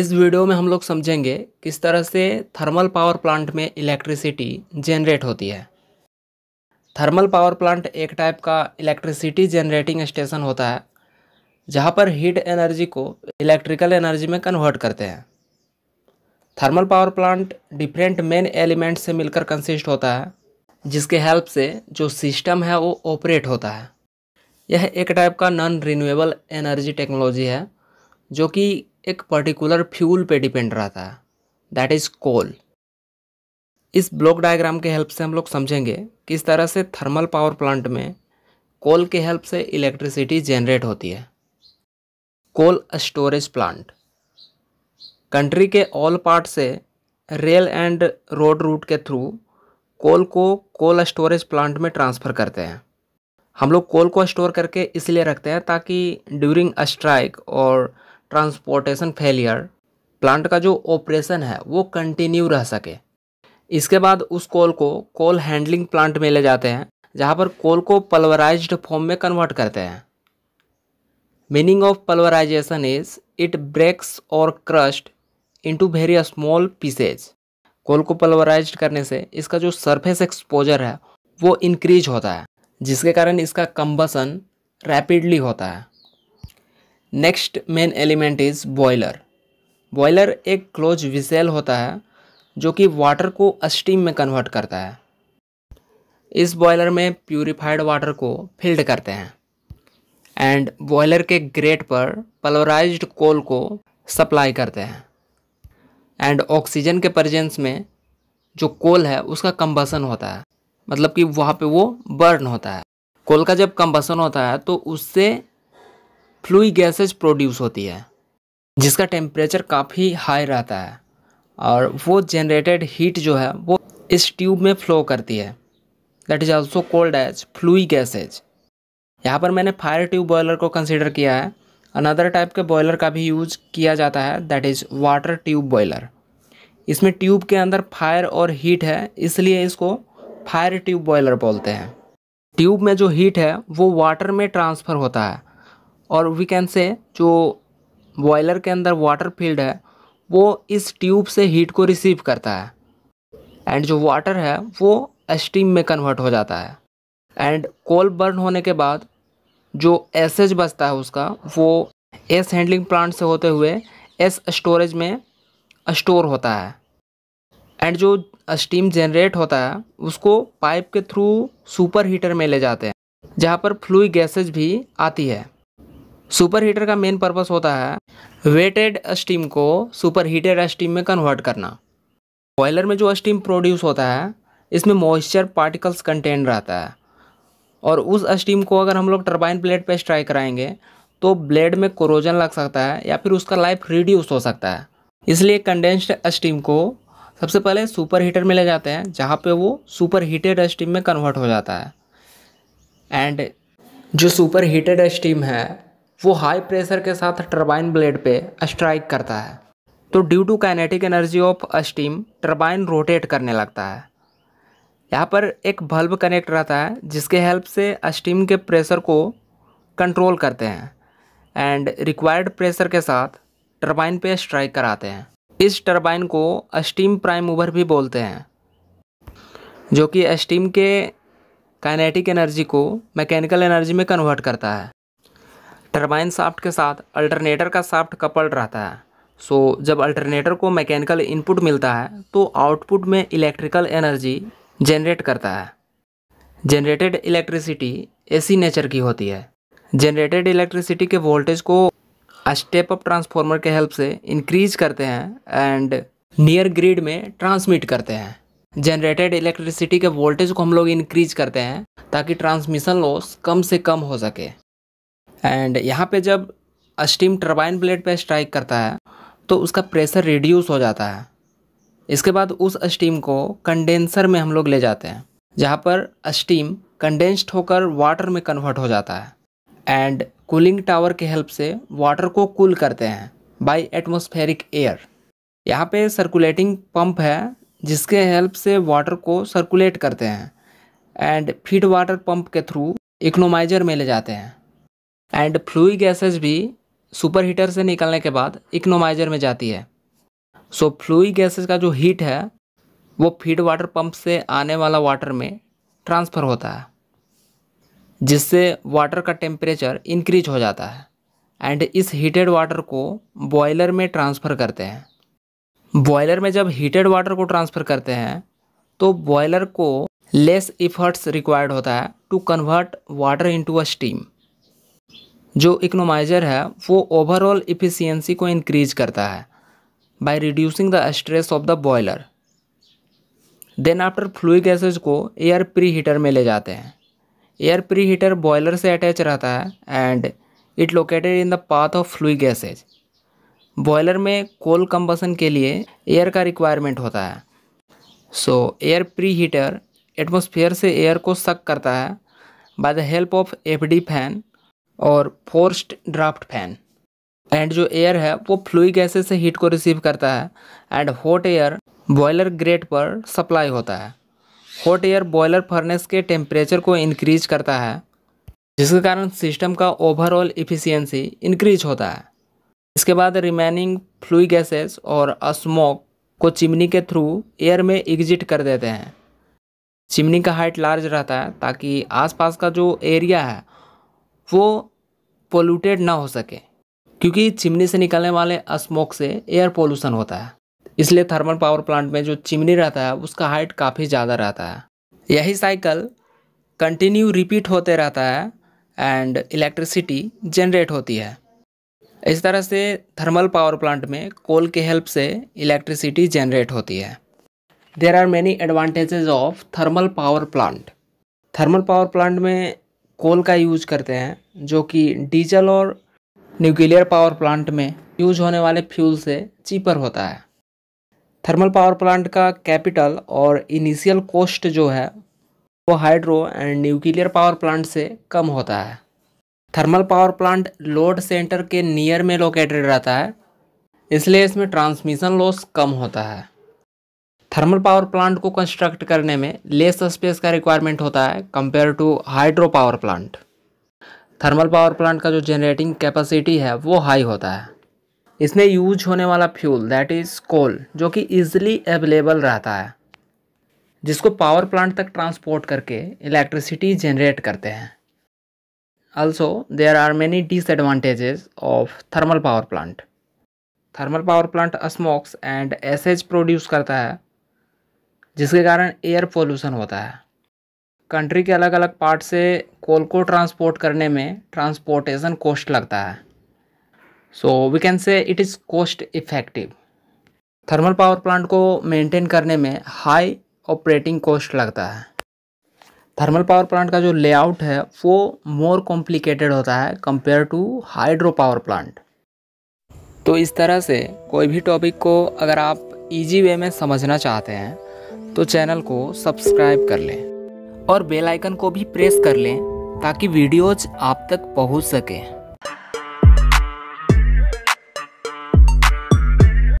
इस वीडियो में हम लोग समझेंगे किस तरह से थर्मल पावर प्लांट में इलेक्ट्रिसिटी जनरेट होती है थर्मल पावर प्लांट एक टाइप का इलेक्ट्रिसिटी जनरेटिंग स्टेशन होता है जहाँ पर हीट एनर्जी को इलेक्ट्रिकल एनर्जी में कन्वर्ट करते हैं thermal power plant different main element से मिलकर कंसिस्ट होता है जिसके हेल्प से जो सिस्टम है वो ऑपरेट होता है यह एक टाइप का नॉन रिन्यूएबल एनर्जी टेक्नोलॉजी है जो कि एक पर्टिकुलर फ्यूल पे डिपेंड रहता है दैट इज़ कोल इस ब्लॉक डायग्राम के हेल्प से हम लोग समझेंगे किस तरह से थर्मल पावर प्लांट में कोल के हेल्प से इलेक्ट्रिसिटी जनरेट होती है कोल स्टोरेज प्लांट कंट्री के ऑल पार्ट से रेल एंड रोड रूट के थ्रू कोल को कोल स्टोरेज प्लांट में ट्रांसफ़र करते हैं हम लोग कोल को स्टोर करके इसलिए रखते हैं ताकि ड्यूरिंग स्ट्राइक और ट्रांसपोर्टेशन फेलियर प्लांट का जो ऑपरेशन है वो कंटिन्यू रह सके इसके बाद उस कोल को कोल हैंडलिंग प्लांट में ले जाते हैं जहाँ पर कोल को पल्वराइज्ड फॉर्म में कन्वर्ट करते हैं meaning of pulverisation is it breaks और crushed into very small pieces coal को पल्वराइज करने से इसका जो सरफेस एक्सपोजर है वो इंक्रीज होता है जिसके कारण इसका कंबसन रैपिडली होता है next main element is boiler boiler एक क्लोज विसेल होता है जो कि वाटर को स्टीम में कन्वर्ट करता है इस बॉयलर में प्यूरिफाइड वाटर को फिल्ड करते हैं एंड बॉयलर के ग्रेट पर पलोराइज्ड कोल को सप्लाई करते हैं एंड ऑक्सीजन के प्रजेंस में जो कोल है उसका कंबसन होता है मतलब कि वहाँ पे वो बर्न होता है कोल का जब कंबसन होता है तो उससे फ्लूई गैसेज प्रोड्यूस होती है जिसका टेम्परेचर काफ़ी हाई रहता है और वो जनरेटेड हीट जो है वो इस ट्यूब में फ्लो करती है that is also called as flue gases यहाँ पर मैंने फायर ट्यूब बॉयलर को कंसिडर किया है अनदर टाइप के बॉयलर का भी यूज किया जाता है that is water tube boiler इसमें ट्यूब के अंदर फायर और हीट है इसलिए इसको फायर ट्यूब बॉयलर बोलते हैं ट्यूब में जो हीट है वो वाटर में ट्रांसफ़र होता है और वी कैन से जो बॉयलर के अंदर वाटर फील्ड है वो इस ट्यूब से हीट को रिसीव करता है एंड जो वाटर है वो स्टीम में कन्वर्ट हो जाता है एंड कोल बर्न होने के बाद जो एसेज बचता है उसका वो एस हैंडलिंग प्लांट से होते हुए एस स्टोरेज में स्टोर होता है एंड जो स्टीम जनरेट होता है उसको पाइप के थ्रू सुपर हीटर में ले जाते हैं जहाँ पर फ्लू गैसेज भी आती है सुपर हीटर का मेन पर्पस होता है वेटेड स्टीम को सुपर हीटेड स्टीम में कन्वर्ट करना बॉयलर में जो स्टीम प्रोड्यूस होता है इसमें मॉइस्चर पार्टिकल्स कंटेन रहता है और उस स्टीम को अगर हम लोग टर्बाइन ब्लेड पे स्ट्राइक कराएंगे तो ब्लेड में कोरोजन लग सकता है या फिर उसका लाइफ रिड्यूस हो सकता है इसलिए कंडेंस्ड स्टीम को सबसे पहले सुपर हीटर में ले जाते हैं जहाँ पे वो सुपर हीटेड स्टीम में कन्वर्ट हो जाता है एंड जो सुपर हीटेड स्टीम है वो हाई प्रेशर के साथ टर्बाइन ब्लेड पे स्ट्राइक करता है तो due to kinetic energy of steam turbine rotate करने लगता है यहाँ पर एक बल्ब कनेक्ट रहता है जिसके हेल्प से स्टीम के प्रेशर को कंट्रोल करते हैं एंड रिक्वायर्ड प्रेशर के साथ टर्बाइन पे स्ट्राइक कराते हैं इस टर्बाइन को स्टीम प्राइम ओवर भी बोलते हैं जो कि स्टीम के काइनेटिक एनर्जी को मैकेनिकल एनर्जी में कन्वर्ट करता है टरबाइन साफ्ट के साथ अल्टरनेटर का साफ्ट कपल्ड रहता है सो so, जब अल्टरनेटर को मैकेनिकल इनपुट मिलता है तो आउटपुट में इलेक्ट्रिकल एनर्जी जनरेट करता है जनरेटेड इलेक्ट्रिसिटी एसी नेचर की होती है जनरेटेड इलेक्ट्रिसिटी के वोल्टेज को स्टेप अप ट्रांसफार्मर के हेल्प से इंक्रीज करते हैं एंड नियर ग्रिड में ट्रांसमिट करते हैं जनरेटेड इलेक्ट्रिसिटी के वोल्टेज को हम लोग इंक्रीज करते हैं ताकि ट्रांसमिशन लॉस कम से कम हो सके एंड यहाँ पे जब स्टीम टर्बाइन ब्लेड पे स्ट्राइक करता है तो उसका प्रेशर रिड्यूस हो जाता है इसके बाद उस स्टीम को कंडेंसर में हम लोग ले जाते हैं जहाँ पर स्टीम कंडेंस्ड होकर वाटर में कन्वर्ट हो जाता है एंड कूलिंग टावर के हेल्प से वाटर को कूल करते हैं बाई एटमोस्फेरिक एयर यहाँ पे सर्कुलेटिंग पंप है जिसके हेल्प से वाटर को सर्कुलेट करते हैं एंड फीड वाटर पंप के थ्रू इकोनोमाइजर में ले जाते हैं एंड फ्लूई गैसेज भी सुपर हीटर से निकलने के बाद इकनोमाइजर में जाती है सो फ्लूई गैसेज का जो हीट है वो फीड वाटर पंप से आने वाला वाटर में ट्रांसफ़र होता है जिससे वाटर का टेम्परेचर इंक्रीज हो जाता है एंड इस हीटेड वाटर को बॉयलर में ट्रांसफ़र करते हैं बॉयलर में जब हीटेड वाटर को ट्रांसफ़र करते हैं तो बॉयलर को लेस इफ़र्ट्स रिक्वायर्ड होता है to convert water into a steam जो इकोनोमाइज़र है वो ओवरऑल इफ़िशियंसी को इनक्रीज करता है by reducing the stress of the boiler then after flue gases को एयर प्री हीटर में ले जाते हैं एयर प्री हीटर बॉयलर से अटैच रहता है and it located in the path of flue gases boiler में कोल कंबसन के लिए एयर का रिक्वायरमेंट होता है so air preheater atmosphere से एयर को सक करता है by the help of F D fan और फोर्स्ड ड्राफ्ट फैन एंड जो एयर है वो फ्लूई गैसेस से हीट को रिसीव करता है and hot air boiler grate पर सप्लाई होता है हॉट एयर बॉयलर फर्नेस के टेम्परेचर को इनक्रीज करता है जिसके कारण सिस्टम का ओवरऑल इफिशियंसी इंक्रीज होता है इसके बाद रिमेनिंग फ्लू गैसेस और स्मोक को चिमनी के थ्रू एयर में एग्जिट कर देते हैं चिमनी का हाइट लार्ज रहता है ताकि आसपास का जो एरिया है वो पोल्यूटेड ना हो सके क्योंकि चिमनी से निकलने वाले स्मोक से एयर पोल्यूशन होता है इसलिए थर्मल पावर प्लांट में जो चिमनी रहता है उसका हाइट काफ़ी ज़्यादा रहता है यही साइकिल कंटिन्यू रिपीट होते रहता है एंड इलेक्ट्रिसिटी जनरेट होती है इस तरह से थर्मल पावर प्लांट में कोल के हेल्प से इलेक्ट्रिसिटी जनरेट होती है there are many advantages of thermal power plant thermal power plant में कोल का यूज करते हैं जो कि डीजल और न्यूक्लियर पावर प्लांट में यूज होने वाले फ्यूल से चीपर होता है थर्मल पावर प्लांट का कैपिटल और इनिशियल कॉस्ट जो है वो hydro and nuclear power plant से कम होता है thermal power plant load centre के नियर में लोकेटेड रहता है इसलिए इसमें ट्रांसमिशन लॉस कम होता है थर्मल पावर प्लांट को कंस्ट्रक्ट करने में लेस स्पेस का रिक्वायरमेंट होता है compare to hydro power plant thermal power plant का जो जनरेटिंग कैपेसिटी है वो हाई होता है इसमें यूज होने वाला फ्यूल दैट इज़ कोल जो कि ईजिली अवेलेबल रहता है जिसको पावर प्लांट तक ट्रांसपोर्ट करके इलेक्ट्रिसिटी जनरेट करते हैं also there are many disadvantages of thermal power plant thermal power plant smokes and ashes produce करता है जिसके कारण एयर पोल्यूशन होता है कंट्री के अलग अलग पार्ट से कोल को ट्रांसपोर्ट करने में ट्रांसपोर्टेशन कॉस्ट लगता है so we can say it is cost effective thermal power plant को मेंटेन करने में हाई ऑपरेटिंग कॉस्ट लगता है थर्मल पावर प्लांट का जो लेआउट है वो मोर कॉम्प्लिकेटेड होता है compare to hydro power plant तो इस तरह से कोई भी टॉपिक को अगर आप इजी वे में समझना चाहते हैं तो चैनल को सब्सक्राइब कर लें और बेल आइकन को भी प्रेस कर लें ताकि वीडियोज आप तक पहुंच सकें